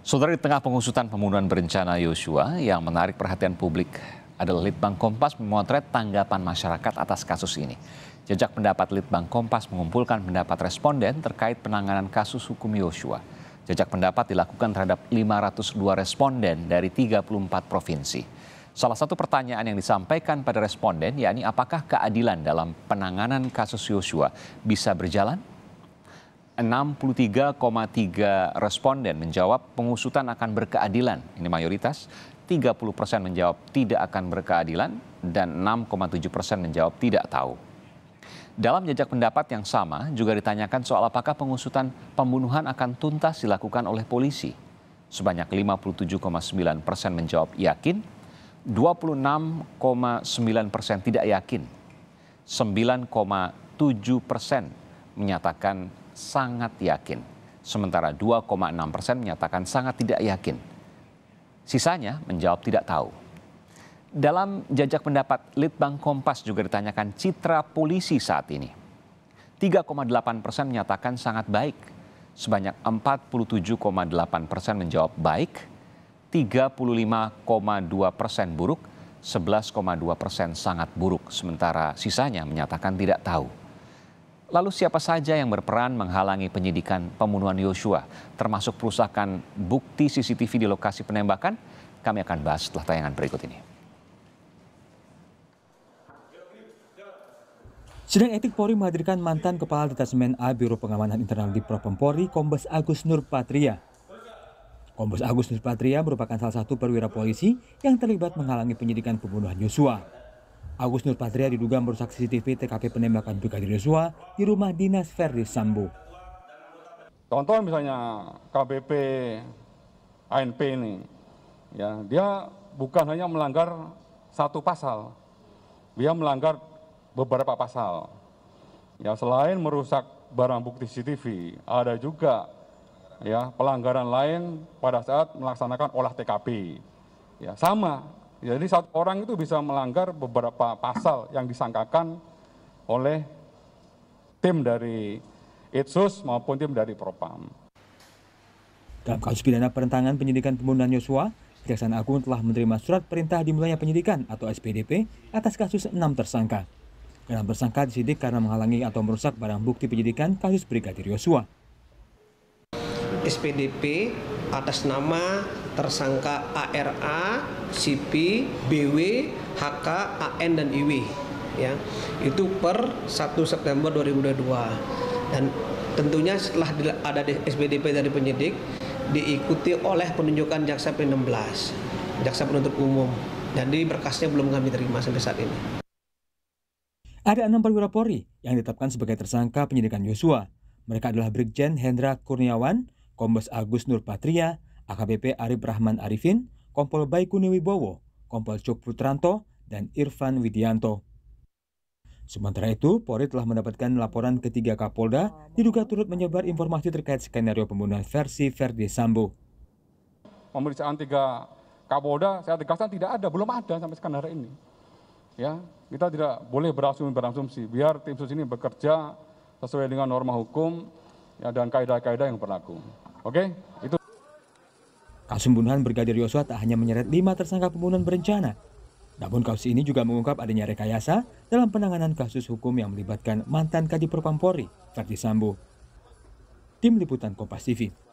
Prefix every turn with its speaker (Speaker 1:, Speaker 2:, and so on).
Speaker 1: Saudara di tengah pengusutan pembunuhan berencana Yosua yang menarik perhatian publik adalah Litbang Kompas memotret tanggapan masyarakat atas kasus ini. Jejak pendapat Litbang Kompas mengumpulkan pendapat responden terkait penanganan kasus hukum Yosua. Jejak pendapat dilakukan terhadap 502 responden dari 34 provinsi. Salah satu pertanyaan yang disampaikan pada responden yakni apakah keadilan dalam penanganan kasus Yosua bisa berjalan? 63,3 responden menjawab pengusutan akan berkeadilan. Ini mayoritas. 30 persen menjawab tidak akan berkeadilan dan 6,7 persen menjawab tidak tahu. Dalam jejak pendapat yang sama juga ditanyakan soal apakah pengusutan pembunuhan akan tuntas dilakukan oleh polisi. Sebanyak 57,9 persen menjawab yakin, 26,9 persen tidak yakin, 9,7 persen menyatakan sangat yakin. Sementara 2,6 persen menyatakan sangat tidak yakin. Sisanya menjawab tidak tahu. Dalam jajak pendapat, Litbang Kompas juga ditanyakan citra polisi saat ini. 3,8 persen menyatakan sangat baik. Sebanyak 47,8 persen menjawab baik, 35,2 persen buruk, 11,2 persen sangat buruk, sementara sisanya menyatakan tidak tahu. Lalu siapa saja yang berperan menghalangi penyidikan pembunuhan Yosua, termasuk perusakan bukti CCTV di lokasi penembakan? Kami akan bahas setelah tayangan berikut ini.
Speaker 2: Sidang etik Polri menghadirkan mantan Kepala Detasemen A Biro Pengamanan Internal di Polri, Kombes Agus Nurpatria. Kombes Agus Nurpatria merupakan salah satu perwira polisi yang terlibat menghalangi penyidikan pembunuhan Yosua. Agus Nur Patria diduga merusak CCTV TKP penembakan Brigadir Yosua di rumah dinas Verdi Sambo.
Speaker 3: Contoh misalnya KBP ANP ini, ya dia bukan hanya melanggar satu pasal, dia melanggar beberapa pasal. Ya selain merusak barang bukti CCTV, ada juga ya pelanggaran lain pada saat melaksanakan olah TKP. Ya sama jadi ya, satu orang itu bisa melanggar beberapa pasal yang disangkakan oleh tim dari Itsus maupun tim dari Propam.
Speaker 2: Dalam kasus pidana perentangan penyidikan pembunuhan Yosua, Kejaksaan Agung telah menerima surat perintah dimulainya penyidikan atau SPDP atas kasus 6 tersangka. Enam tersangka disidik karena menghalangi atau merusak barang bukti penyidikan kasus Brigadir Yosua.
Speaker 1: SPDP
Speaker 2: atas nama tersangka ARA, CP, BW, HK, AN dan IW ya. Itu per 1 September 2022. Dan tentunya setelah ada di SPDP dari penyidik diikuti oleh penunjukan jaksa P16, jaksa penuntut umum. Jadi berkasnya belum kami terima sampai saat ini. Ada enam perwira Polri yang ditetapkan sebagai tersangka penyidikan Yosua. Mereka adalah Brigjen Hendra Kurniawan, Kombes Agus Nur Nurpatria, AKBP Arif Rahman Arifin, Kompol Baikuni Wibowo, Kompol Cuk Putranto, dan Irfan Widianto. Sementara itu, Polri telah mendapatkan laporan ketiga Kapolda diduga turut menyebar informasi terkait skenario pembunuhan versi Verdi Sambo.
Speaker 3: Pemeriksaan tiga Kapolda, saya tegaskan tidak ada, belum ada sampai skenario ini. Ya, kita tidak boleh berasumsi, berasumsi. Biar tim sus ini bekerja sesuai dengan norma hukum ya, dan kaedah-kaedah yang berlaku. Oke, itu.
Speaker 2: Kasus pembunuhan Brigadir Yosua tak hanya menyeret lima tersangka pembunuhan berencana, namun kasus ini juga mengungkap adanya rekayasa dalam penanganan kasus hukum yang melibatkan mantan Kadipropam Polri, Ferdi Sambo. Tim Liputan Kompas TV.